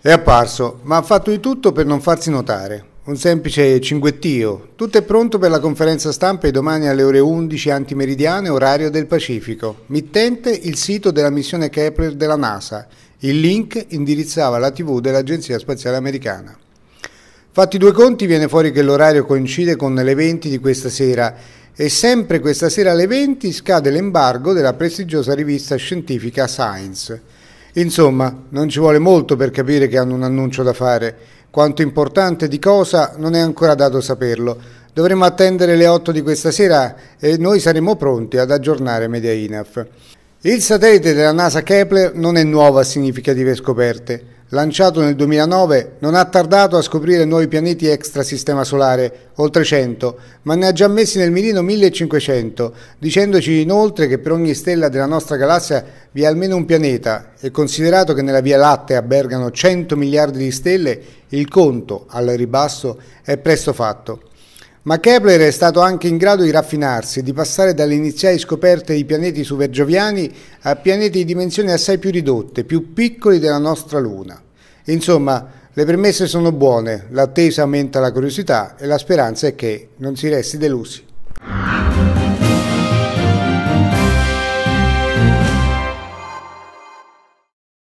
È apparso, ma ha fatto di tutto per non farsi notare. Un semplice cinguettio. Tutto è pronto per la conferenza stampa e domani alle ore 11 antimeridiane, orario del Pacifico. Mittente il sito della missione Kepler della NASA. Il link indirizzava la TV dell'Agenzia Spaziale Americana. Fatti due conti viene fuori che l'orario coincide con le 20 di questa sera e sempre questa sera alle 20 scade l'embargo della prestigiosa rivista scientifica Science. Insomma, non ci vuole molto per capire che hanno un annuncio da fare. Quanto importante di cosa non è ancora dato saperlo. Dovremo attendere le 8 di questa sera e noi saremo pronti ad aggiornare Media Inaf. Il satellite della NASA Kepler non è nuovo a significative scoperte. Lanciato nel 2009, non ha tardato a scoprire nuovi pianeti extra sistema solare, oltre 100, ma ne ha già messi nel mirino 1500, dicendoci inoltre che per ogni stella della nostra galassia vi è almeno un pianeta e considerato che nella Via Lattea albergano 100 miliardi di stelle, il conto al ribasso è presto fatto. Ma Kepler è stato anche in grado di raffinarsi e di passare dalle iniziali scoperte di pianeti supergioviani a pianeti di dimensioni assai più ridotte, più piccoli della nostra Luna. Insomma, le premesse sono buone, l'attesa aumenta la curiosità e la speranza è che non si resti delusi.